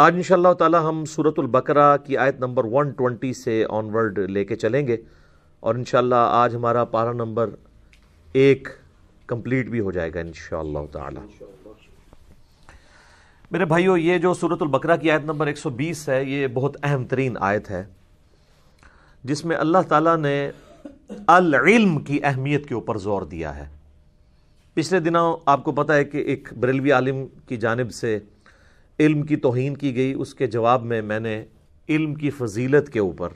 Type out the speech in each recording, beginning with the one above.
आज इन ताला हम सूरतुल बकरा की आयत नंबर 120 से ऑनवर्ड लेके चलेंगे और इन आज हमारा पारा नंबर एक कंप्लीट भी हो जाएगा इन ताला मेरे भाइयों ये जो सूरतुल बकरा की आयत नंबर 120 है ये बहुत अहम तरीन आयत है जिसमें अल्लाह ताला ने अल इल्म की अहमियत के ऊपर ज़ोर दिया है पिछले दिनों आपको पता है कि एक बरेलवी आलिम की जानब से इल्म की तोहन की गई उसके जवाब में मैंने इल्म की फजीलत के ऊपर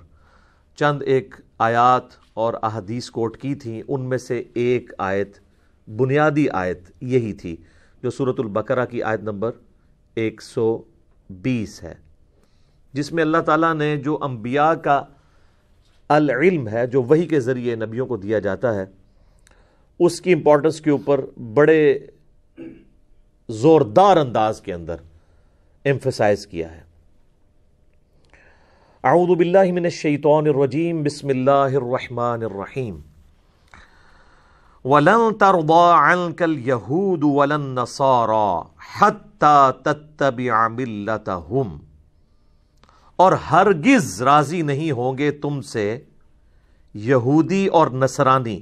चंद एक आयात और अहदीस कोट की थी उनमें से एक आयत बुनियादी आयत यही थी जो सूरतुल्बकरा की आयत नंबर 120 है जिसमें अल्लाह ताला ने जो अम्बिया का अल इल्म है जो वही के ज़रिए नबियों को दिया जाता है उसकी इम्पोर्टेंस के ऊपर बड़े ज़ोरदार अंदाज के अंदर एम्फोसाइज किया है आऊदबिल्लिमिनशैतरजीम बसमीम वलन तरकल यहूद वलन नसारा हत्ता तत्तबियामिल्लतहुम और हरगिज़ राज़ी नहीं होंगे तुमसे यहूदी और नसरानी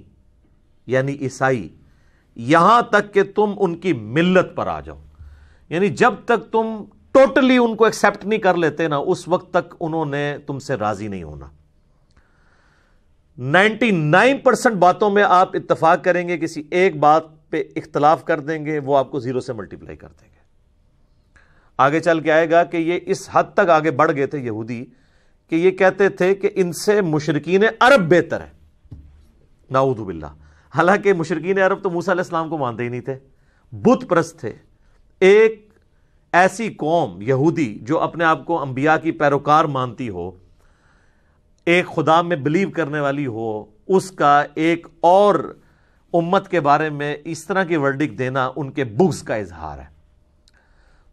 यानी ईसाई यहां तक कि तुम उनकी मिल्लत पर आ जाओ यानी जब तक तुम टोटली उनको एक्सेप्ट नहीं कर लेते ना उस वक्त तक उन्होंने तुमसे राजी नहीं होना 99 परसेंट बातों में आप इतफाक करेंगे किसी एक बात पे इख्तलाफ कर देंगे वो आपको जीरो से मल्टीप्लाई कर देंगे आगे चल के आएगा कि ये इस हद तक आगे बढ़ गए थे यहूदी कि ये कहते थे कि इनसे मुशरकिन अरब बेहतर है नाऊदबिल्ला हालांकि मुशरकिन अरब तो मूसा इस्लाम को मानते ही नहीं थे बुत प्रस्त थे एक ऐसी कौम यहूदी जो अपने आप को अंबिया की पैरोकार मानती हो एक खुदा में बिलीव करने वाली हो उसका एक और उम्मत के बारे में इस तरह की वर्डिक देना उनके बुग्स का इजहार है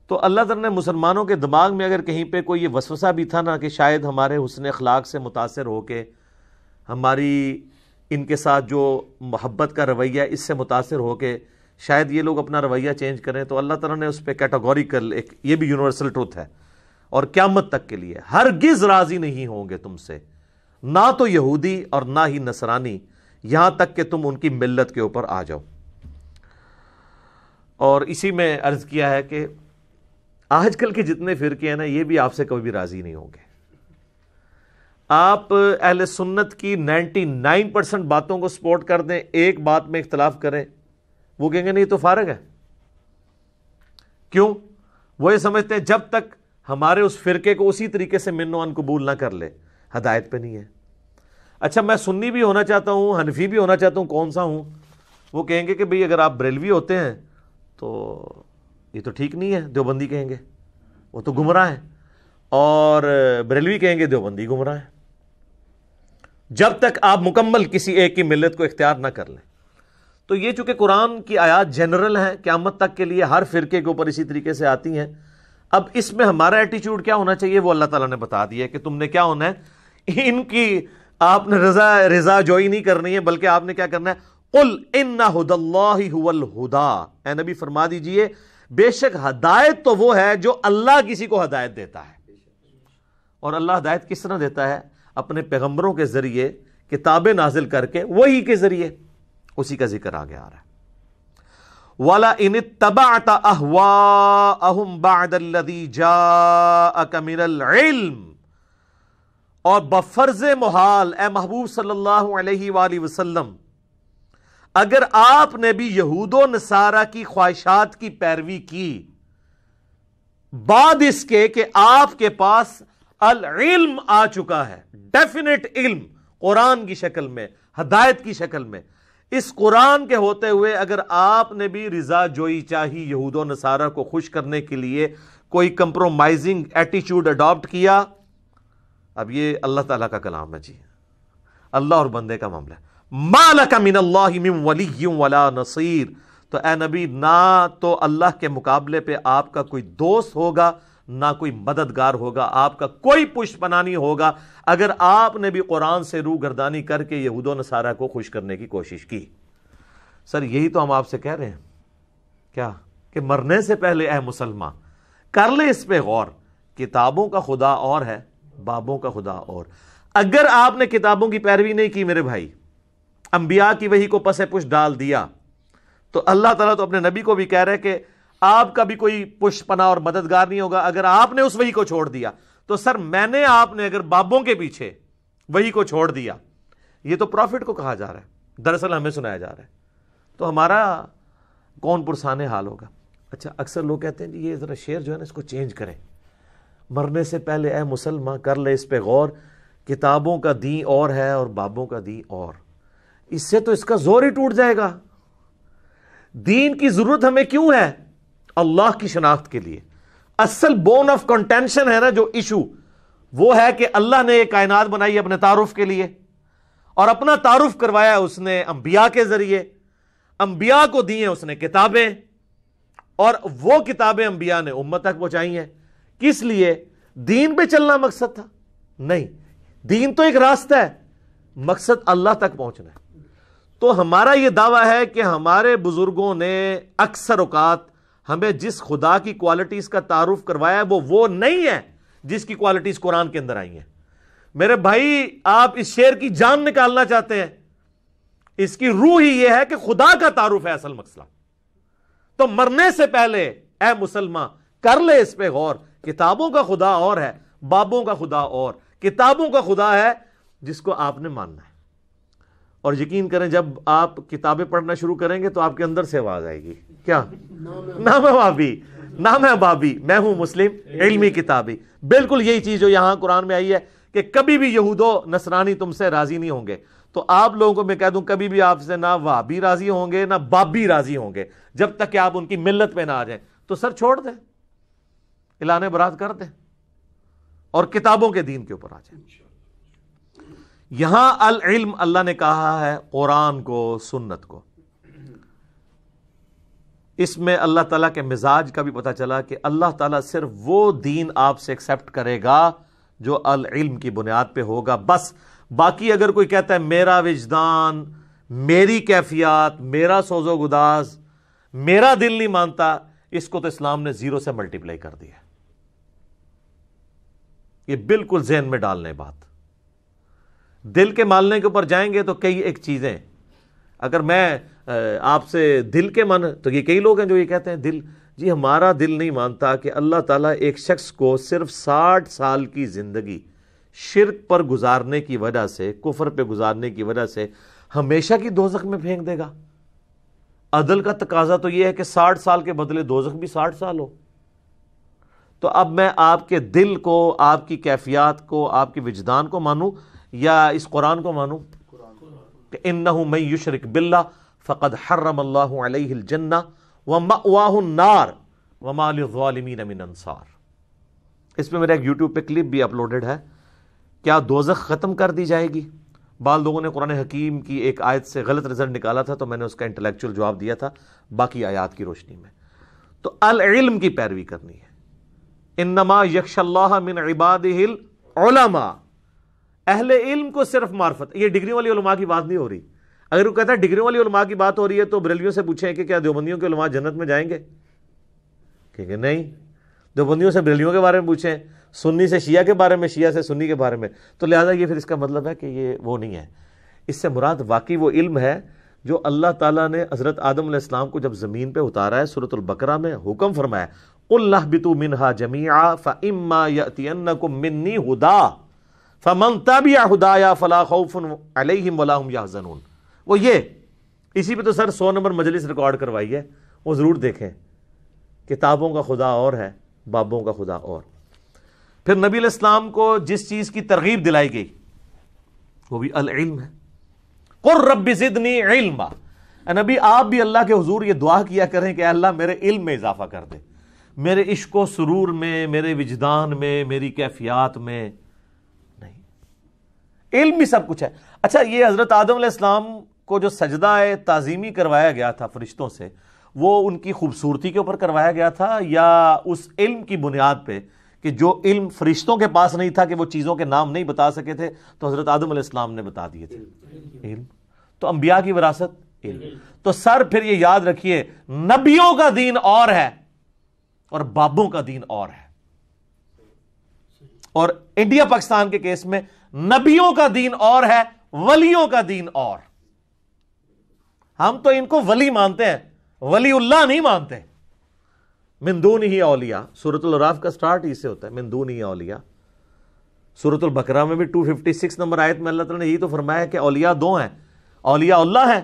तो अल्लाह तला ने मुसलमानों के दिमाग में अगर कहीं पर कोई ये वसवसा भी था ना कि शायद हमारे हुसन अखलाक से मुतासर होके हमारी इनके साथ जो मोहब्बत का रवैया इससे मुतासर होके शायद ये लोग अपना रवैया चेंज करें तो अल्लाह तला ने उस पर कैटागोरिकल एक ये भी यूनिवर्सल ट्रूथ है और क्यामत तक के लिए हर गिज राजी नहीं होंगे तुमसे ना तो यहूदी और ना ही नसरानी यहां तक कि तुम उनकी मिल्लत के ऊपर आ जाओ और इसी में अर्ज किया है कि आजकल के जितने फिरके हैं ना ये भी आपसे कभी भी राजी नहीं होंगे आप अहल सुन्नत की 99 परसेंट बातों को सपोर्ट कर दें एक बात में इख्तलाफ करें वो कहेंगे नहीं तो फारग है क्यों वो ये समझते हैं जब तक हमारे उस फिरके को उसी तरीके से मिन्नवान कबूल ना कर ले हदायत पे नहीं है अच्छा मैं सुन्नी भी होना चाहता हूं हनफी भी होना चाहता हूं कौन सा हूं वो कहेंगे कि भाई अगर आप ब्रेलवी होते हैं तो ये तो ठीक नहीं है देवबंदी कहेंगे वो तो गुमराह है और बरेलवी कहेंगे देवबंदी गुमराह है जब तक आप मुकम्मल किसी एक की मिलत को इख्तियार ना कर लें तो ये चूंकि कुरान की आयात जनरल है क्यामत तक के लिए हर फिर के ऊपर इसी तरीके से आती है अब इसमें हमारा एटीट्यूड क्या होना चाहिए वो अल्लाह तला ने बता दिया कि तुमने क्या होना है इनकी आपने रजा रजा जोई नहीं करनी है बल्कि आपने क्या करना है उल इन्ना हुदा ए नबी फरमा दीजिए बेशक हदायत तो वो है जो अल्लाह किसी को हदायत देता है और अल्लाह हदायत किस तरह देता है अपने पैगम्बरों के जरिए किताबें नाजिल करके वही के जरिए उसी का जिक्र आगे आ रहा है वाला इन तबाता अहवा अहम बादी जा और बफर्ज मोहाल ए महबूब सल्लल्लाहु अलैहि वसल्लम अगर आपने भी यहूदो नसारा की ख्वाहिशात की पैरवी की बाद इसके कि आपके पास अल इल्म आ चुका है डेफिनेट इल्म कुरान की शक्ल में हदायत की शक्ल में इस कुरान के होते हुए अगर आपने भी रिजा जोई चाहिए यहूदो नसारा को खुश करने के लिए कोई कंप्रोमाइजिंग एटीट्यूड अडॉप्ट किया अब ये अल्लाह ताला का कलाम है जी अल्लाह और बंदे का मामला मालका मिन वली वला नसीर तो ए नबी ना तो अल्लाह के मुकाबले पर आपका कोई दोस्त होगा ना कोई मददगार होगा आपका कोई पुष्ट नहीं होगा अगर आपने भी कुरान से रू गर्दानी करके यहूद नसारा को खुश करने की कोशिश की सर यही तो हम आपसे कह रहे हैं क्या कि मरने से पहले अह मुसलमान कर ले इस पे गौर किताबों का खुदा और है बाबों का खुदा और अगर आपने किताबों की पैरवी नहीं की मेरे भाई अंबिया की वही को पसे पुश डाल दिया तो अल्लाह ताला तो अपने नबी को भी कह रहे हैं कि आपका भी कोई पुष्पना और मददगार नहीं होगा अगर आपने उस वही को छोड़ दिया तो सर मैंने आपने अगर बाबों के पीछे वही को छोड़ दिया ये तो प्रॉफिट को कहा जा रहा है दरअसल हमें सुनाया जा रहा है तो हमारा कौन पुरसान हाल होगा अच्छा अक्सर लोग कहते हैं जी ये ज़रा शेर जो है ना इसको चेंज करें मरने से पहले ए मुसलमान कर ले इस पर गौर किताबों का दी और है और बाबों का दी और इससे तो इसका जोर ही टूट जाएगा दीन की ज़रूरत हमें क्यों है अल्लाह की शनाख्त के लिए असल बोन ऑफ कंटेंशन है ना जो इशू वो है कि अल्लाह ने एक कायनात बनाई अपने तारुफ के लिए और अपना तारुफ करवाया उसने अंबिया के जरिए अंबिया को दी है उसने किताबें और वो किताबें अंबिया ने उम्मत तक पहुंचाई हैं किस लिए दीन पे चलना मकसद था नहीं दीन तो एक रास्ता है मकसद अल्लाह तक पहुंचना है तो हमारा यह दावा है कि हमारे बुजुर्गों ने अक्सर औकात हमें जिस खुदा की क्वालिटीज का तारुफ करवाया है वो वो नहीं है जिसकी क्वालिटीज कुरान के अंदर आई है मेरे भाई आप इस शेर की जान निकालना चाहते हैं इसकी रूह ही यह है कि खुदा का तारुफ है असल मसला तो मरने से पहले ए मुसलमान कर ले इस पर गौर किताबों का खुदा और है बाबों का खुदा और किताबों का खुदा है जिसको आपने मानना है और यकीन करें जब आप किताबें पढ़ना शुरू करेंगे तो आपके अंदर से आवाज आएगी क्या ना है बाबी नाम है बाबी मैं हूं मुस्लिम इल्मी किताबी बिल्कुल यही चीज जो यहां कुरान में आई है कि कभी भी यहूदो नसरानी तुमसे राजी नहीं होंगे तो आप लोगों को मैं कह दूं कभी भी आपसे ना वाबी राजी होंगे ना बाबी राजी होंगे जब तक कि आप उनकी मिल्लत में ना आ जाए तो सर छोड़ दें इलाने बरात कर दें और किताबों के दीन के ऊपर आ जाए यहां अल इल्म अल्लाह ने कहा है कुरान को सुन्नत को इसमें अल्लाह ताला के मिजाज का भी पता चला कि अल्लाह ताला सिर्फ वो दीन आपसे एक्सेप्ट करेगा जो अल इल्म की बुनियाद पे होगा बस बाकी अगर कोई कहता है मेरा विजदान मेरी कैफियत मेरा सोजो गुदाज मेरा दिल नहीं मानता इसको तो इस्लाम ने जीरो से मल्टीप्लाई कर दिया ये बिल्कुल जहन में डालने बात दिल के मालने के ऊपर जाएंगे तो कई एक चीज़ें अगर मैं आपसे दिल के मन तो ये कई लोग हैं जो ये कहते हैं दिल जी हमारा दिल नहीं मानता कि अल्लाह ताला एक शख्स को सिर्फ साठ साल की ज़िंदगी शिरक पर गुजारने की वजह से कुफर पर गुजारने की वजह से हमेशा की दोजक में फेंक देगा अदल का तकाजा तो यह है कि साठ साल के बदले दोजक भी साठ साल हो तो अब मैं आपके दिल को आपकी कैफियात को आपके विजदान को मानूं या इस कुरान को मानूं कि इन मैं युशरक बिल्ला फ़कद हर्रम जन्ना व मवाह नार व मालमिन अमिन अंसार इसमें मेरा एक यूट्यूब पे क्लिप भी अपलोडेड है क्या दोजख ख़त्म कर दी जाएगी बाल लोगों ने कुरान हकीम की एक आयत से गलत रिजल्ट निकाला था तो मैंने उसका इंटेलेक्चुअल जवाब दिया था बाकी आयात की रोशनी में तो अल इल्म की पैरवी करनी है इनमा यक्ष मिन इबाद ओलमा अहल इल्म को सिर्फ मार्फत ये डिग्रियों वाली उलमा की बात नहीं हो रही अगर वो कहता है डिग्रियों वाली उलमा की बात हो रही है तो बरेलियों से पूछे कि क्या देवबंदियों के उलमा जन्नत में जाएंगे क्योंकि नहीं देवबंदियों से बरेलियों के बारे में पूछे सुन्नी से शिया के बारे में शिया से सुन्नी के बारे में तो लिहाजा ये फिर इसका मतलब है कि ये वो नहीं है इससे मुराद वाकई वो इल्म है जो अल्लाह ताला ने हज़रत आदम इस्लाम को जब ज़मीन पे उतारा है सूरत बकरा में हुक्म फरमाया उल्लाह बितु मिनहा जमीआ फ़ इम्मा यतियन्नकुम मिन्नी हुदा फमंताबिया हदाया फला वो ये इसी पे तो सर सौ नंबर मजलिस रिकॉर्ड करवाई है वो ज़रूर देखें किताबों का खुदा और है बाबों का खुदा और फिर नबी इस्लाम को जिस चीज़ की तरगीब दिलाई गई वो भी अल इल्म है कुर रब ज़िदनी इल्मा नबी आप भी अल्लाह के हजूर ये दुआ किया करें कि अल्लाह मेरे इल्म में इजाफा कर दे मेरे इश्को सुरूर में मेरे विजदान में मेरी कैफियात में इल्म ही सब कुछ है अच्छा ये हज़रत आदम इस्लाम को जो सजदा है ताज़ीमी करवाया गया था फरिश्तों से वो उनकी खूबसूरती के ऊपर करवाया गया था या उस इल्म की बुनियाद पे कि जो इल्म फरिश्तों के पास नहीं था कि वो चीज़ों के नाम नहीं बता सके थे तो हज़रत आदम इस्लाम ने बता दिए थे इल्म तो अम्बिया की विरासत इल्म तो सर फिर ये याद रखिए नबियों का दीन और है और बाबों का दीन और है और इंडिया पाकिस्तान के केस में नबियों का दीन और है वलियों का दीन और हम तो इनको वली मानते हैं वली वलीउल्लाह नहीं मानते मिंदून ही औलिया सूरत राफ का स्टार्ट इसे होता है मिंदून ही औलिया सूरतुल बकरा में भी 256 नंबर आयत में अल्लाह तला ने यही तो फरमाया कि औलिया दो हैं औलिया अल्लाह है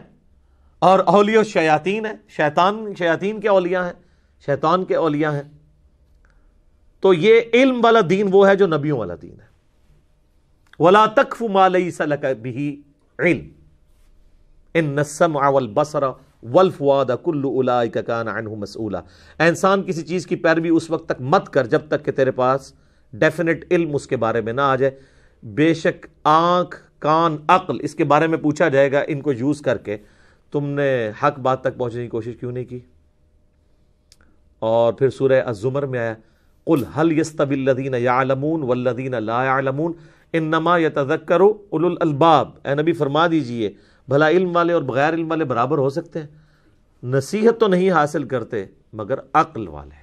और औलिया शयातीन है शैतान शयातीन के औलिया हैं शैतान के औलिया हैं तो ये इल्म वाला दीन वो है जो नबियों वाला दीन है वला तकफ मालई सलक भी इन नसम अवल बसरा वल्फ वादा कुल्लु मसूला इंसान किसी चीज़ की पैरवी उस वक्त तक मत कर जब तक कि तेरे पास डेफिनेट इल्म उसके बारे में ना आ जाए बेशक आँख कान अक्ल इसके बारे में पूछा जाएगा इनको यूज़ करके तुमने हक बात तक पहुंचने की कोशिश क्यों नहीं की और फिर सूर्य अजुमर में आया कुल हल यस्तबिल्लिन यालमून वल्लिन लायालमून इन नमा या करो उलबाब ए नबी फरमा दीजिए भला इल्म वाले और बगैर इल्म वाले बराबर हो सकते हैं नसीहत तो नहीं हासिल करते मगर अक्ल वाले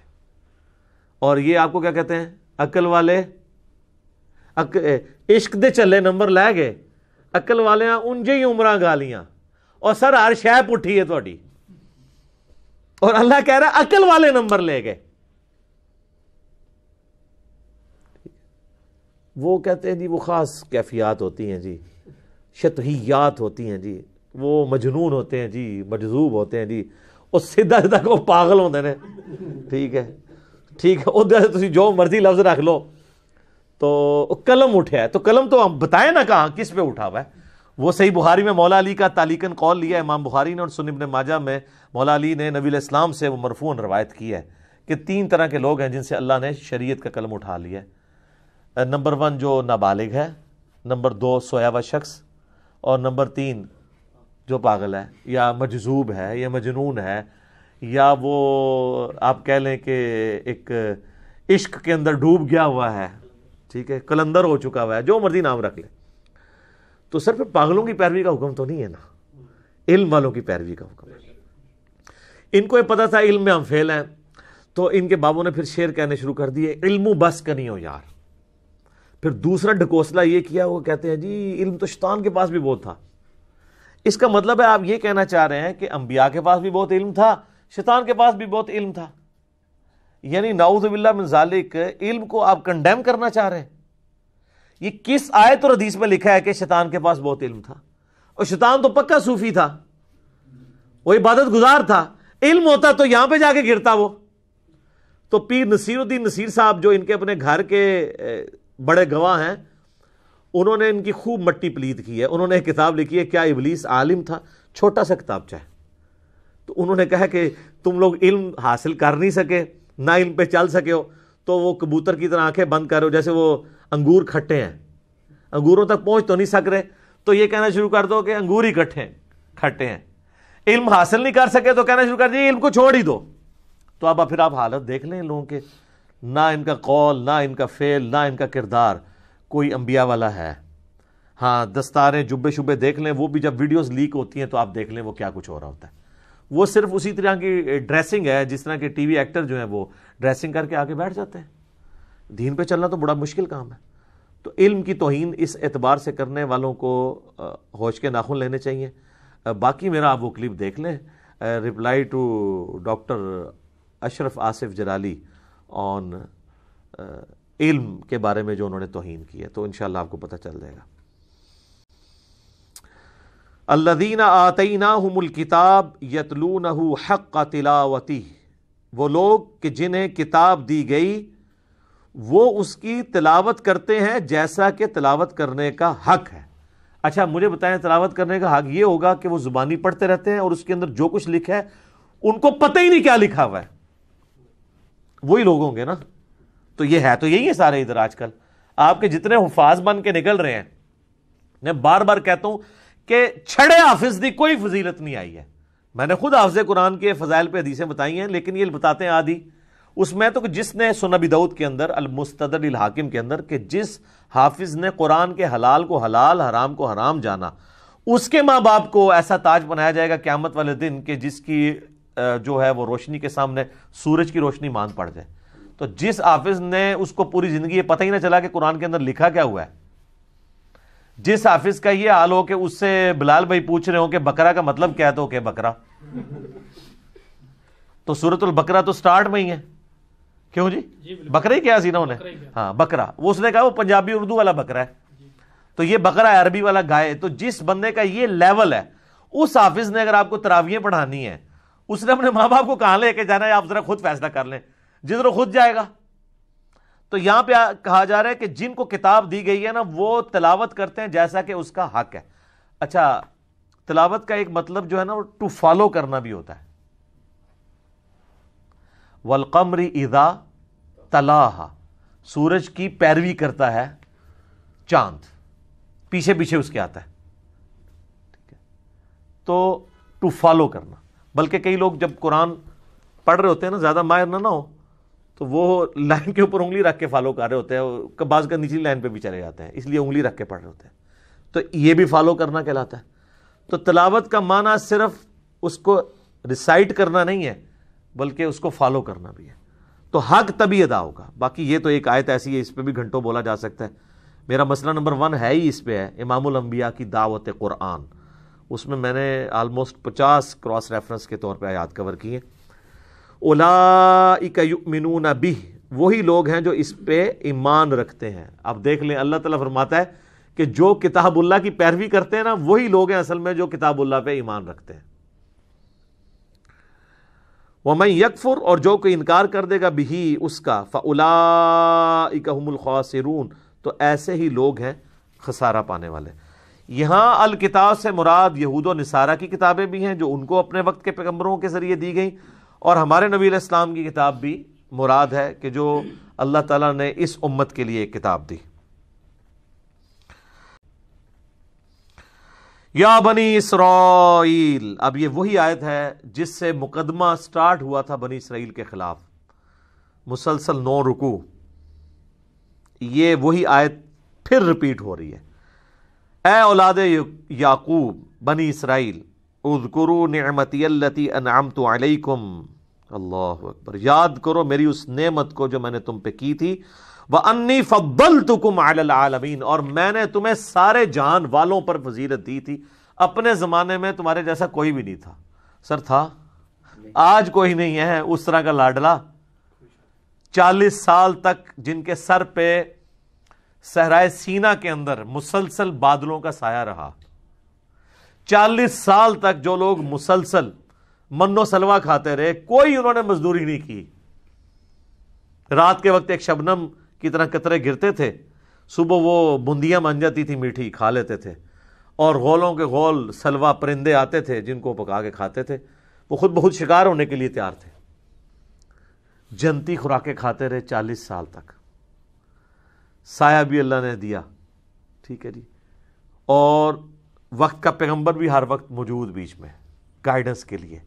और ये आपको क्या कहते हैं अक्ल वाले अक, इश्क दे चले नंबर लै गए अक्ल वाले उंजे ही उमर गालियां और सर हर शह पुठी है थोड़ी और अल्लाह कह रहा है अकल वाले नंबर ले गए वो कहते हैं जी वो ख़ास कैफियात होती हैं जी शतहियात होती हैं जी वो मजनून होते हैं जी मजजूब होते हैं जी और सीधा सीधा को पागल होते हैं ठीक है ठीक है उधर तुम जो मर्जी लफ्ज़ रख लो तो कलम उठा है तो कलम तो हम बताएं ना कहाँ किस पे उठा हुआ है वो सही बुहारी में मौला अली का तालिकन कौल लिया इमाम बुहारी ने और सुनिबन माजा में मौला अली ने नबी इस्लाम से वो मरफून रवायत की है कि तीन तरह के लोग हैं जिनसे अल्लाह ने शरीयत का कलम उठा लिया है नंबर वन जो नाबालिग है नंबर दो सोया हुआ शख्स और नंबर तीन जो पागल है या मजजूब है या मजनून है या वो आप कह लें कि एक इश्क के अंदर डूब गया हुआ है ठीक है कलंदर हो चुका हुआ है जो मर्जी नाम रख ले तो सिर्फ पागलों की पैरवी का हुक्म तो नहीं है ना इल्म वालों की पैरवी का हुक्म है इनको ये पता था इल्म में हम फेल हैं तो इनके बाबू ने फिर शेर कहने शुरू कर दिए इल्मू बस हो यार फिर दूसरा ढकोसला ये किया वो कहते हैं जी इल्म तो शैतान के पास भी बहुत था इसका मतलब है आप ये कहना चाह रहे हैं कि अंबिया के पास भी बहुत इल्म था शैतान के पास भी बहुत इल्म था यानी नाउजबिल्ला मिनजालिक इल्म को आप कंडेम करना चाह रहे हैं ये किस आयत और हदीस में लिखा है कि शैतान के पास बहुत इल्म था और शैतान तो पक्का सूफी था वो इबादत गुजार था इल्म होता तो यहां पर जाके गिरता वो तो पीर नसीरुद्दीन नसीर साहब जो इनके अपने घर के बड़े गवाह हैं उन्होंने इनकी खूब मट्टी पलीद की है उन्होंने एक किताब लिखी है क्या इबलीस आलिम था छोटा सा किताब चाहे तो उन्होंने कहा कि तुम लोग इल्म हासिल कर नहीं सके ना इल्म पे चल सके हो तो वो कबूतर की तरह आंखें बंद करो जैसे वो अंगूर खट्टे हैं अंगूरों तक पहुंच तो नहीं सक रहे तो ये कहना शुरू कर दो कि अंगूर ही खट्टे हैं खट्टे हैं इल्म हासिल नहीं कर सके तो कहना शुरू कर दिए इल्म को छोड़ ही दो तो अब फिर आप हालत देख लें लोगों के ना इनका कौल ना इनका फ़ेल ना इनका किरदार कोई अम्बिया वाला है हाँ दस्तारें जुब्बे शुबे देख लें वो भी जब वीडियोज़ लीक होती हैं तो आप देख लें वो क्या कुछ हो रहा होता है वो सिर्फ उसी तरह की ड्रेसिंग है जिस तरह के टीवी एक्टर जो हैं वो ड्रेसिंग करके आके बैठ जाते हैं दीन पर चलना तो बड़ा मुश्किल काम है तो इल्म की तोहन इस एतबार से करने वालों को होश के नाखुन लेने चाहिए बाकी मेरा आप वो क्लिप देख लें reply to doctor Ashraf Asif Jalali on इल्म uh, के बारे में जो उन्होंने तोहन की है तो इन आपको पता चल जाएगा अल्लादीन आतना किताब यतलू यतलून हक तिलावती वो लोग कि जिन्हें किताब दी गई वो उसकी तिलावत करते हैं जैसा कि तिलावत करने का हक है अच्छा मुझे बताएं तिलावत करने का हक ये होगा कि वो ज़ुबानी पढ़ते रहते हैं और उसके अंदर जो कुछ लिखा है उनको पता ही नहीं क्या लिखा हुआ है वही लोग होंगे ना तो ये है तो यही है सारे इधर आजकल आपके जितने हफाज बन के निकल रहे हैं मैं बार बार कहता हूं कि छड़े हाफिज की कोई फजीलत नहीं आई है मैंने खुद हाफज कुरान के फजाइल पे हदीसें बताई हैं लेकिन ये बताते हैं आदि उसमें तो जिसने सुनबी दाऊद के अंदर अलमुस्तर हाकिम के अंदर कि जिस हाफिज ने कुरान के हलाल को हलाल हराम को हराम जाना उसके माँ बाप को ऐसा ताज बनाया जाएगा क्यामत वाले दिन कि जिसकी जो है वो रोशनी के सामने सूरज की रोशनी मान पड़ जाए तो जिस हाफिज ने उसको पूरी जिंदगी ये पता ही ना चला कि कुरान के अंदर लिखा क्या हुआ है जिस हाफिज का ये हाल हो कि उससे बिलाल भाई पूछ रहे हो कि बकरा का मतलब क्या है तो क्या बकरा तो सूरतुल बकरा तो स्टार्ट में ही है क्यों जी, जी बकरा ही क्या सीना उन्हें हाँ बकरा वो उसने कहा वो पंजाबी उर्दू वाला बकरा है तो ये बकरा है अरबी वाला गाय तो जिस बंदे का ये लेवल है उस हाफिज ने अगर आपको तरावियां पढ़ानी है उसने अपने माँ बाप को कहाँ लेके जाना है आप जरा खुद फैसला कर लें जिधर खुद जाएगा तो यहां पे कहा जा रहा है कि जिनको किताब दी गई है ना वो तलावत करते हैं जैसा कि उसका हक है अच्छा तलावत का एक मतलब जो है ना वो टू फॉलो करना भी होता है वलकमरी इदा तलाहा सूरज की पैरवी करता है चांद पीछे पीछे उसके आता है ठीक है तो टू फॉलो करना बल्कि कई लोग जब कुरान पढ़ रहे होते हैं ना ज़्यादा माहिर ना ना हो तो वो लाइन के ऊपर उंगली रख के फॉलो कर रहे होते हैं बाज का निचली लाइन पे भी चले जाते हैं इसलिए उंगली रख के पढ़ रहे होते हैं तो ये भी फॉलो करना कहलाता है तो तलावत का माना सिर्फ उसको रिसाइट करना नहीं है बल्कि उसको फॉलो करना भी है तो हक तभी अदा होगा बाकी ये तो एक आयत ऐसी है इस पर भी घंटों बोला जा सकता है मेरा मसला नंबर वन है ही इस पर है इमामुल अंबिया की दावत कुरान उसमें मैंने आलमोस्ट पचास क्रॉस रेफरेंस के तौर पर आयात कवर किए ओला बी वही लोग हैं जो इस पे ईमान रखते हैं अब देख लें अल्लाह ताला फरमाता है कि जो किताबुल्ला की पैरवी करते हैं ना वही लोग हैं असल में जो किताबुल्ला पे ईमान रखते हैं मैं यकफुर और जो कोई इनकार कर देगा बिही उसका फ़लाकमल ख़ासरून तो ऐसे ही लोग हैं खसारा पाने वाले यहां अल किताब से मुराद यहूद और निसारा की किताबें भी हैं जो उनको अपने वक्त के पैगम्बरों के ज़रिए दी गई और हमारे नबी इस्लाम की किताब भी मुराद है कि जो अल्लाह ताला ने इस उम्मत के लिए एक किताब दी या बनी इसराइल अब ये वही आयत है जिससे मुकदमा स्टार्ट हुआ था बनी इसराइल के खिलाफ मुसलसल नौ रुकू ये वही आयत फिर रिपीट हो रही है ए औलाद याकूब बनी इसराइल उजकुरु नमती अनाम तो अलैकुम अल्लाह अकबर याद करो मेरी उस नेमत को जो मैंने तुम पे की थी वह अन्नी फब्बल तुकुम आलमीन और मैंने तुम्हें सारे जान वालों पर फजीरत दी थी अपने ज़माने में तुम्हारे जैसा कोई भी नहीं था सर था आज कोई नहीं है उस तरह का लाडला चालीस साल तक जिनके सर पे सहराय सीना के अंदर मुसलसल बादलों का साया रहा चालीस साल तक जो लोग मुसलसल मनो सलवा खाते रहे कोई उन्होंने मजदूरी नहीं की रात के वक्त एक शबनम की तरह कतरे गिरते थे सुबह वो बूंदियां बन जाती थी मीठी खा लेते थे और गोलों के गोल सलवा परिंदे आते थे जिनको पका के खाते थे वो खुद बहुत शिकार होने के लिए तैयार थे जनती खुराकें खाते रहे चालीस साल तक साया भी अल्लाह ने दिया ठीक है जी और वक्त का पैगंबर भी हर वक्त मौजूद बीच में गाइडेंस के लिए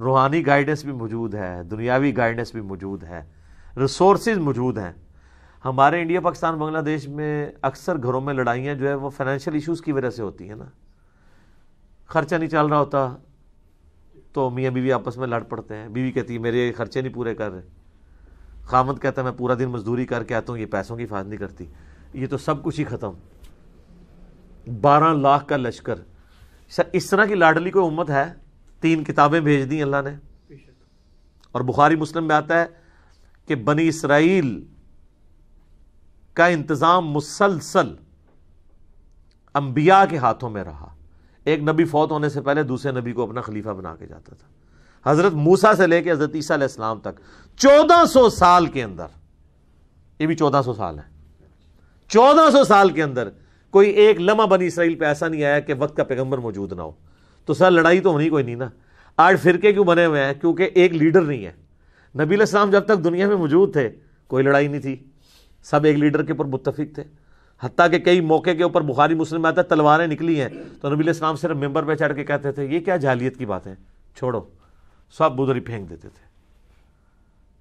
रूहानी गाइडेंस भी मौजूद है दुनियावी गाइडेंस भी मौजूद है रिसोर्स मौजूद हैं हमारे इंडिया पाकिस्तान बांग्लादेश में अक्सर घरों में लड़ाइयाँ जो है वो फाइनेंशियल इश्यूज़ की वजह से होती हैं ना खर्चा नहीं चल रहा होता तो मियाँ बीवी आपस में लड़ पड़ते हैं बीवी कहती है मेरे खर्चे नहीं पूरे कर रहे खामद कहता है मैं पूरा दिन मजदूरी करके आता हूँ ये पैसों की हिफाजत नहीं करती ये तो सब कुछ ही ख़त्म बारह लाख का लश्कर इस तरह की लाडली कोई उम्मत है तीन किताबें भेज दी अल्लाह ने और बुखारी मुस्लिम में आता है कि बनी इसराइल का इंतज़ाम मुसलसल अम्बिया के हाथों में रहा एक नबी फौत होने से पहले दूसरे नबी को अपना खलीफा बना के जाता था हज़रत मूसा से लेकर हज़रत ईसा इस्लाम तक सौ साल के अंदर ये भी चौदह सौ साल है चौदह सौ साल के अंदर कोई एक लम्हा बनी इसराइल पे ऐसा नहीं आया कि वक्त का पैगंबर मौजूद ना हो तो सर लड़ाई तो होनी कोई नहीं ना आज फिरके क्यों बने हुए हैं क्योंकि एक लीडर नहीं है नबी इस्लाम जब तक दुनिया में मौजूद थे कोई लड़ाई नहीं थी सब एक लीडर के ऊपर मुतफिक थे हती के कई मौके के ऊपर बुखारी मुस्लिम आता तलवारें निकली हैं तो नबी इस्लाम सिर्फ मेंबर पर चढ़ के कहते थे ये क्या जहालियत की बात है छोड़ो सब उधर ही फेंक देते थे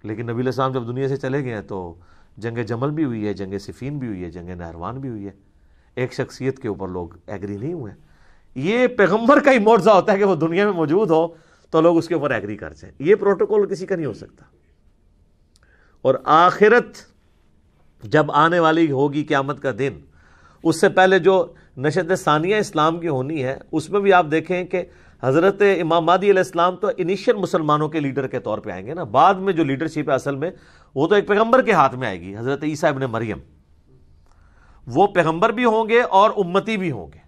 लेकिन नबी इस्लाम जब दुनिया से चले गए तो जंग जमल भी हुई है जंग सिफीन भी हुई है जंग नहरवान भी हुई है एक शख्सियत के ऊपर लोग एग्री नहीं हुए ये पैगंबर का ही मुआवजा होता है कि वो दुनिया में मौजूद हो तो लोग उसके ऊपर एग्री कर जाए ये प्रोटोकॉल किसी का नहीं हो सकता और आखिरत जब आने वाली होगी क्यामत का दिन उससे पहले जो नशत सानिया इस्लाम की होनी है उसमें भी आप देखें कि हज़रत इमाम मादी इस्लाम तो इनिशियल मुसलमानों के लीडर के तौर पर आएंगे ना बाद में जो लीडरशिप है असल में वो तो एक पैगंबर के हाथ में आएगी हज़रत ईसा इबन मरियम वो पैगंबर भी होंगे और उम्मती भी होंगे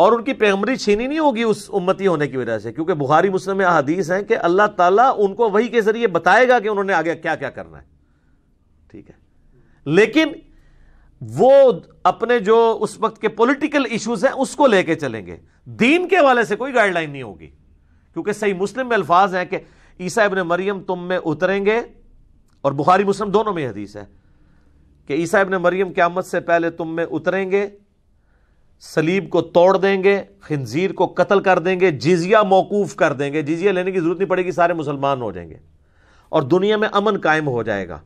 और उनकी पैगम्बरी छीनी नहीं होगी उस उम्मती होने की वजह से क्योंकि बुहारी मुस्लिम में अदीस हैं कि अल्लाह ताला उनको वही के ज़रिए बताएगा कि उन्होंने आगे क्या क्या करना है ठीक है लेकिन वो अपने जो उस वक्त के पॉलिटिकल इश्यूज हैं उसको लेके चलेंगे दीन के हवाले से कोई गाइडलाइन नहीं होगी क्योंकि सही मुस्लिम में अल्फाज हैं कि ईसा इबन मरियम तुम में उतरेंगे और बुखारी मुस्लिम दोनों में हदीस है कि ईसा इबन मरियम क्यामत से पहले तुम में उतरेंगे सलीब को तोड़ देंगे खिंजीर को कत्ल कर देंगे जिजिया मौकूफ कर देंगे जिजिया लेने की जरूरत नहीं पड़ेगी सारे मुसलमान हो जाएंगे और दुनिया में अमन कायम हो जाएगा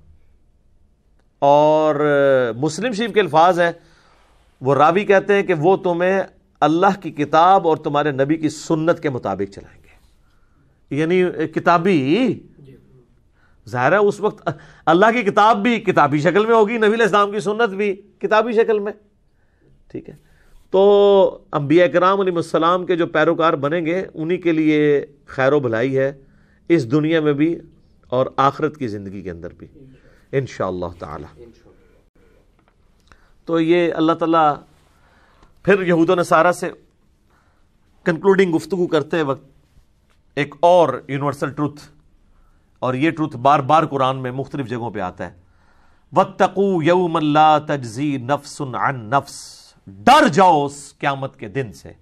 और मुस्लिम शरीफ के अल्फाज हैं वो रावी कहते हैं कि वो तुम्हें अल्लाह की किताब और तुम्हारे नबी की सुन्नत के मुताबिक चलाएंगे यानी किताबी ज़ाहिर है उस वक्त अल्लाह की किताब भी किताबी शक्ल में होगी नबी इस्लाम की सुन्नत भी किताबी शक्ल में ठीक है तो अम्बिया कराम सलाम के जो पैरोकार बनेंगे उन्हीं के लिए खैर भलाई है इस दुनिया में भी और आखरत की ज़िंदगी के अंदर भी इन ताला तो ये अल्लाह तला फिर यहूद नसारा से कंक्लूडिंग गुफ्तु करते वक्त एक और यूनिवर्सल ट्रूथ और ये ट्रूथ बार बार कुरान में मुख्तलिफ जगहों पर आता है वत्तकू यऊमल्ला तजी नफ्सन नफ्स डर जाओ उस क्यामत के दिन से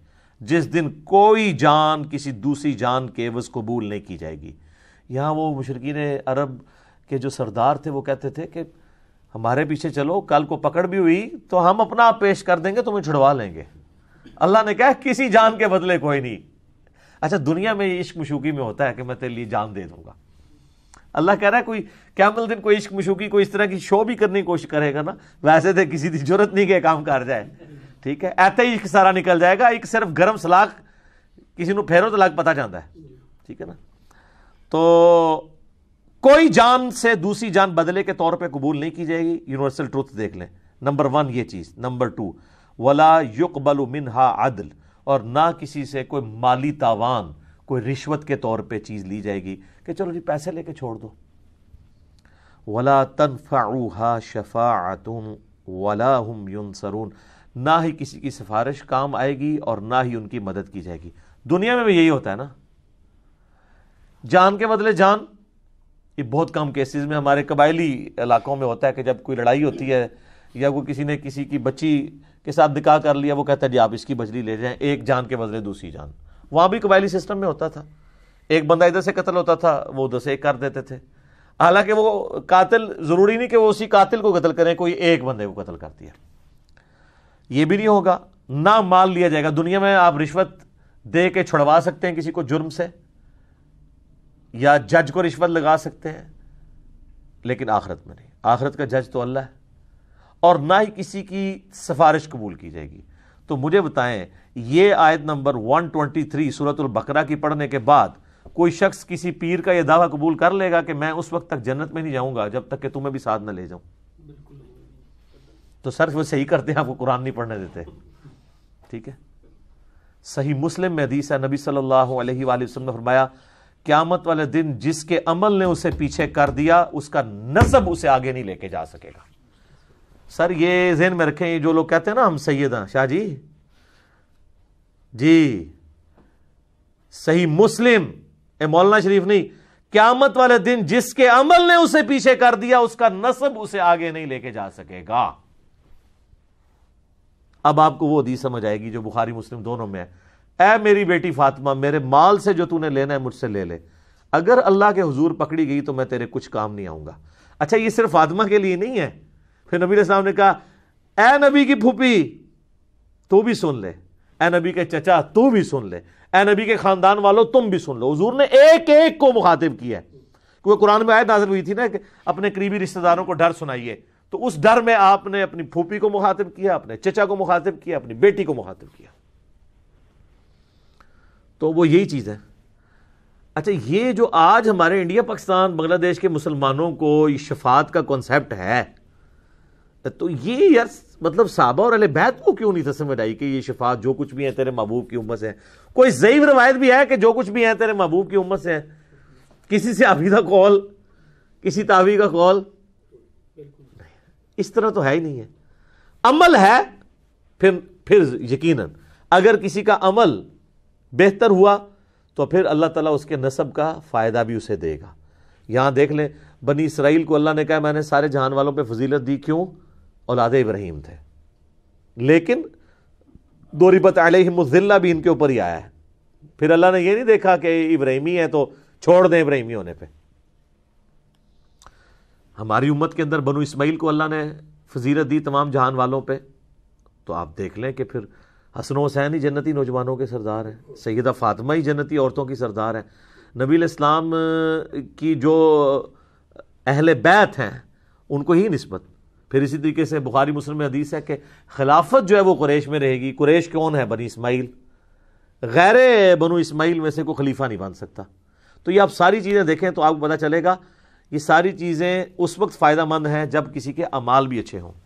जिस दिन कोई जान किसी दूसरी जान के एवज कबूल नहीं की जाएगी यहाँ वो मशरकिन अरब के जो सरदार थे वो कहते थे कि हमारे पीछे चलो कल को पकड़ भी हुई तो हम अपना आप पेश कर देंगे तुम्हें छुड़वा लेंगे अल्लाह ने कहा किसी जान के बदले कोई नहीं अच्छा दुनिया में इश्क मशूकी में होता है कि मैं तेरे लिए जान दे दूंगा अल्लाह कह रहा है कोई कैमल दिन कोई इश्क मशूकी कोई इस तरह की शो भी करने की कोशिश करेगा ना वैसे तो किसी की जरूरत नहीं के काम कर जाए ठीक है ऐसे ही इश्क सारा निकल जाएगा एक सिर्फ गर्म सलाख किसी फेरो तो पता जाता है ठीक है ना तो कोई जान से दूसरी जान बदले के तौर पे कबूल नहीं की जाएगी यूनिवर्सल ट्रूथ देख लें नंबर वन ये चीज़ नंबर टू वला युकबल मिनहा आदल और ना किसी से कोई माली तावान कोई रिश्वत के तौर पे चीज़ ली जाएगी कि चलो जी पैसे लेके छोड़ दो वला तनफ़ा शफ़ातुम वला हम यून सरून ना ही किसी की सिफारिश काम आएगी और ना ही उनकी मदद की जाएगी दुनिया में भी यही होता है ना जान के बदले जान ये बहुत कम केसेस में हमारे कबायली इलाकों में होता है कि जब कोई लड़ाई होती है या कोई किसी ने किसी की बच्ची के साथ निकाह कर लिया वो कहता है जी आप इसकी बजरी ले जाएं एक जान के बदले दूसरी जान वहाँ भी कबायली सिस्टम में होता था एक बंदा इधर से कत्ल होता था वो उधर से एक कर देते थे हालांकि वो कातिल ज़रूरी नहीं कि वो उसी कातिल को कत्ल करें कोई एक बंदे को कत्ल कर दिया ये भी नहीं होगा ना माल लिया जाएगा दुनिया में आप रिश्वत दे के छुड़वा सकते हैं किसी को जुर्म से या जज को रिश्वत लगा सकते हैं लेकिन आखरत में नहीं आखरत का जज तो अल्लाह है और ना ही किसी की सिफारिश कबूल की जाएगी तो मुझे बताएं ये आयत नंबर 123 सूरतुल बकरा की पढ़ने के बाद कोई शख्स किसी पीर का यह दावा कबूल कर लेगा कि मैं उस वक्त तक जन्नत में नहीं जाऊंगा जब तक कि तुम्हें भी साथ ना ले जाऊं तो सर वो सही करते हैं आपको कुरान नहीं पढ़ने देते ठीक है सही मुस्लिम में हदीस है नबी सल्लल्लाहु अलैहि वसल्लम ने फरमाया क्यामत वाले दिन जिसके अमल ने उसे पीछे कर दिया उसका नजब उसे आगे नहीं लेके जा सकेगा सर ये जहन में रखें जो लोग कहते हैं ना हम सैदा शाह जी जी सही मुस्लिम ए मौलाना शरीफ नहीं क्यामत वाले दिन जिसके अमल ने उसे पीछे कर दिया उसका नसब उसे आगे नहीं लेके जा सकेगा अब आपको वो दी समझ आएगी जो बुखारी मुस्लिम दोनों में है ऐ मेरी बेटी फातिमा मेरे माल से जो तूने लेना है मुझसे ले ले अगर अल्लाह के हजूर पकड़ी गई तो मैं तेरे कुछ काम नहीं आऊँगा अच्छा ये सिर्फ फातिमा के लिए नहीं है फिर नबी इस्लाम ने कहा ए नबी की फूफी तू भी सुन ले ए नबी के चचा तू भी सुन ले ए नबी के खानदान वालों तुम भी सुन लो हजूर ने एक एक को मुखातिब किया है क्योंकि कुरान में आयत नाजिल हुई थी ना कि अपने करीबी रिश्तेदारों को डर सुनाइए तो उस डर में आपने अपनी फूफी को मुखातिब किया अपने चचा को मुखातिब किया अपनी बेटी को मुखातिब किया तो वो यही चीज़ है अच्छा ये जो आज हमारे इंडिया पाकिस्तान बांग्लादेश के मुसलमानों को शफात का कॉन्सेप्ट है तो ये यार मतलब साबा और अले बैत को क्यों नहीं था समझ आई कि ये शफात जो कुछ भी है तेरे महबूब की उम्मत है कोई जयीब रवायत भी है कि जो कुछ भी है तेरे महबूब की उम्मत से है किसी से आबी का कौल किसी तावी का कौल इस तरह तो है ही नहीं है अमल है फिर फिर यकीन अगर किसी का अमल बेहतर हुआ तो फिर अल्लाह ताला उसके नसब का फ़ायदा भी उसे देगा यहाँ देख लें बनी इसराइल को अल्लाह ने कहा मैंने सारे जहान वालों पर फजीलत दी क्यों औलाद इब्राहिम थे लेकिन दोरिबत अलहिमजिल्ला भी इनके ऊपर ही आया है फिर अल्लाह ने यह नहीं देखा कि इब्राहिमी है तो छोड़ दें इब्राहिमी होने पर हमारी उम्मत के अंदर बनु इसमाइल को अल्लाह ने फजीरत दी तमाम जहान वालों पर तो आप देख लें कि फिर हसन हुसैन ही जन्नती नौजवानों के सरदार हैं सैदा फातिमा ही जन्नती औरतों की सरदार हैं नबी इस्लाम की जो अहल बैत हैं उनको ही नस्बत फिर इसी तरीके से बुखारी मुस्लिम में हदीस है कि खिलाफत जो है वो कुरेश में रहेगी कुरेश कौन है बनी इसमाइल गैर बनु इसमाइल में से कोई खलीफा नहीं बन सकता तो ये आप सारी चीज़ें देखें तो आपको पता चलेगा ये सारी चीज़ें उस वक्त फ़ायदा मंद हैं जब किसी के अमाल भी अच्छे हों